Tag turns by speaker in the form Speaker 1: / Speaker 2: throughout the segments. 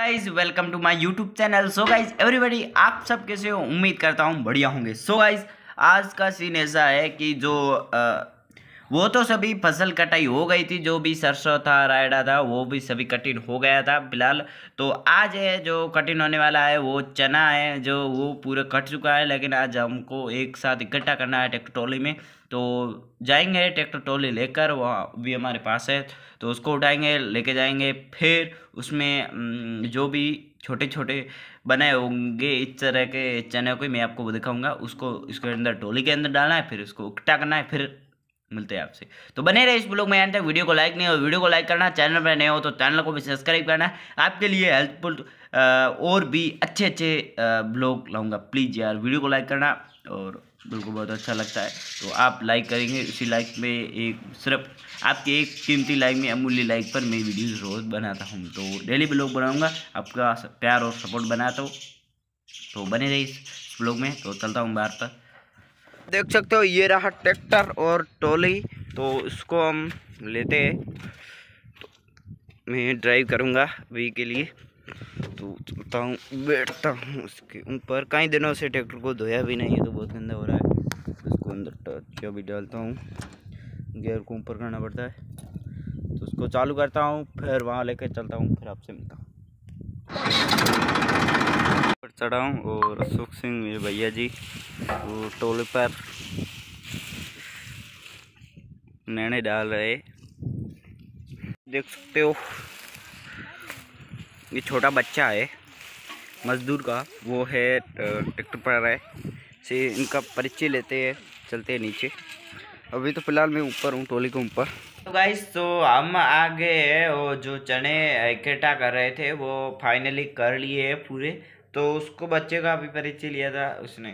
Speaker 1: guys welcome to my YouTube channel so guys everybody आप सब कैसे हो उम्मीद करता हूँ बढ़िया होंगे सो so गाइज आज का सीन ऐसा है कि जो आ, वो तो सभी फसल कटाई हो गई थी जो भी सरसों था रायडा था वो भी सभी कटिंग हो गया था फिलहाल तो आज है जो कटिंग होने वाला है वो चना है जो वो पूरा कट चुका है लेकिन आज हमको एक साथ इकट्ठा करना है ट्रैक्टर ट्रॉली में तो जाएंगे ट्रैक्टर ट्रॉली लेकर वहाँ भी हमारे पास है तो उसको उठाएंगे लेके जाएंगे फिर उसमें जो भी छोटे छोटे बनाए होंगे इस तरह के चने को मैं आपको दिखाऊंगा उसको इसके अंदर टोली के अंदर डालना है फिर उसको इकट्ठा करना है फिर मिलते हैं आपसे तो बने रहे इस ब्लॉग में आने तक वीडियो को लाइक नहीं हो वीडियो को लाइक करना चैनल पर नए हो तो चैनल को भी सब्सक्राइब करना आपके लिए हेल्पफुल और भी अच्छे अच्छे ब्लॉग लाऊंगा प्लीज़ यार वीडियो को लाइक करना और बिल्कुल बहुत अच्छा लगता है तो आप लाइक करेंगे उसी लाइक में एक सिर्फ आपके एक कीमती लाइक में अमूल्य लाइक पर मैं वीडियो रोज़ बनाता हूँ तो डेली ब्लॉग बनाऊँगा आपका प्यार और सपोर्ट बनाता हूँ तो बने रही इस ब्लॉग में तो चलता हूँ बाहर तक देख सकते हो ये रहा ट्रैक्टर और ट्रॉली तो इसको हम लेते हैं तो मैं ड्राइव करूँगा अभी के लिए तो चलता हूँ बैठता हूँ उसके ऊपर कई दिनों से ट्रैक्टर को धोया भी नहीं है तो बहुत गंदा हो रहा है उसको अंदर टच भी डालता हूँ गियर को ऊपर करना पड़ता है तो उसको चालू करता हूँ फिर वहाँ लेकर चलता हूँ फिर आपसे मिलता हूँ चढ़ा हूँ और अशोक सिंह मेरे भैया जी वो टोले पर नैने डाल रहे देख सकते हो ये छोटा बच्चा है मजदूर का वो है ट्रैक्टर पर है से इनका परिचय लेते हैं चलते हैं नीचे अभी तो फिलहाल मैं ऊपर हूँ टोली के ऊपर तो गाइस तो हम आ गए और जो चने इकट्ठा कर रहे थे वो फाइनली कर लिए पूरे तो उसको बच्चे का भी परिचय लिया था उसने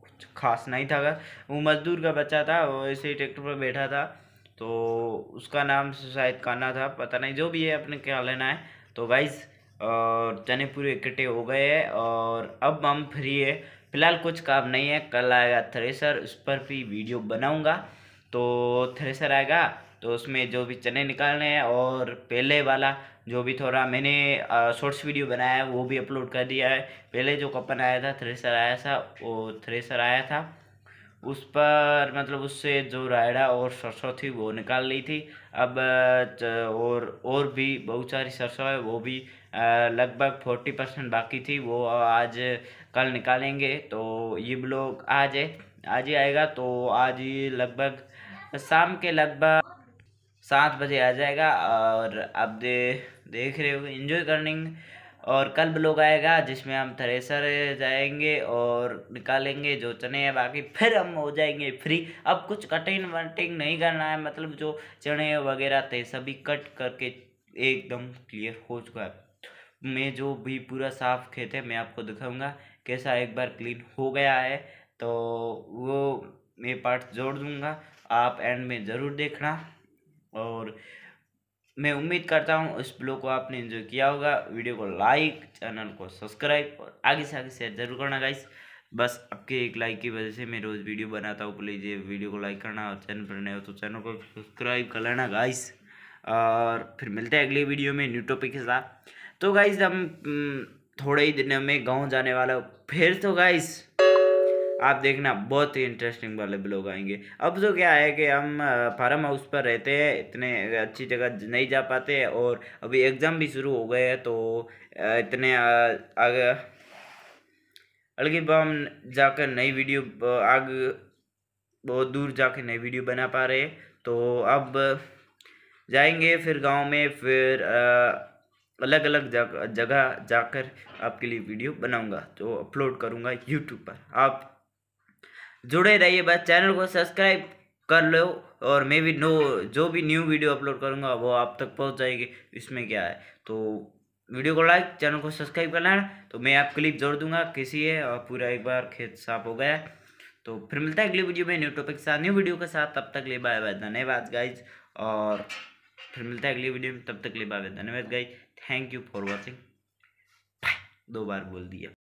Speaker 1: कुछ खास नहीं था वो मज़दूर का बच्चा था वो ऐसे ही ट्रैक्टर पर बैठा था तो उसका नाम शायद काना था पता नहीं जो भी है अपने क्या लेना है तो वाइज और चने पूरे इकट्ठे हो गए हैं और अब हम फ्री है फ़िलहाल कुछ काम नहीं है कल आएगा थ्रेसर उस पर भी वीडियो बनाऊँगा तो थ्रेसर आएगा तो उसमें जो भी चने निकालने हैं और पहले वाला जो भी थोड़ा मैंने शॉर्ट्स वीडियो बनाया है वो भी अपलोड कर दिया है पहले जो कपन आया था थ्रेसर आया था वो थ्रेसर आया था उस पर मतलब उससे जो रायड़ा और सरसों थी वो निकाल ली थी अब और और भी बहुत सारी सरसों है वो भी लगभग फोर्टी परसेंट बाकी थी वो आज कल निकालेंगे तो ये ब्लॉग आज है आज ही आएगा तो आज ही लगभग शाम के लगभग सात बजे आ जाएगा और आप दे, देख रहे हो इन्जॉय करनिंग और कल ब्लॉग आएगा जिसमें हम थ्रेसर जाएंगे और निकालेंगे जो चने हैं बाकी फिर हम हो जाएंगे फ्री अब कुछ कटिंग वटिंग नहीं करना है मतलब जो चने वगैरह थे सभी कट करके एकदम क्लियर हो चुका है मैं जो भी पूरा साफ खेत है मैं आपको दिखाऊंगा कैसा एक बार क्लीन हो गया है तो वो मैं पार्ट जोड़ दूँगा आप एंड में ज़रूर देखना और मैं उम्मीद करता हूँ इस ब्लॉग को आपने एंजॉय किया होगा वीडियो को लाइक चैनल को सब्सक्राइब और आगे से आगे शेयर जरूर करना गाइस बस आपके एक लाइक की वजह से मैं रोज़ वीडियो बनाता हूँ प्लीज़ ये वीडियो को लाइक करना और चैनल पर नए हो तो चैनल को सब्सक्राइब कर लेना गाइस और फिर मिलते हैं अगले वीडियो में न्यू टॉपिक के साथ तो गाइज हम हम्म, थोड़े ही दिनों में गाँव जाने वाला फिर तो गाइज़ आप देखना बहुत ही इंटरेस्टिंग वाले ब्लॉग आएंगे अब तो क्या है कि हम फार्म हाउस पर रहते हैं इतने अच्छी जगह नहीं जा पाते और अभी एग्ज़ाम भी शुरू हो गए हैं तो इतने आगे अलगे हम जाकर नई वीडियो आग बहुत दूर जाकर नई वीडियो बना पा रहे तो अब जाएंगे फिर गांव में फिर अलग अलग जगह जाकर आपके लिए वीडियो बनाऊंगा तो अपलोड करूंगा यूट्यूब पर आप जुड़े रहिए बस चैनल को सब्सक्राइब कर लो और मैं भी नो जो भी न्यू वीडियो अपलोड करूँगा वो आप तक पहुँच जाएगी इसमें क्या है तो वीडियो को लाइक चैनल को सब्सक्राइब करना है तो मैं आप क्लिप जोड़ दूंगा किसी है और पूरा एक बार खेत साफ हो गया तो फिर मिलता है अगली वीडियो में न्यू टॉपिक के साथ न्यू वीडियो के साथ तब तक ले बाय बाय धन्यवाद गाइज और फिर मिलता है अगली वीडियो में तब तक ले बाय बाय धन्यवाद guys thank you for watching दो बार बोल दिया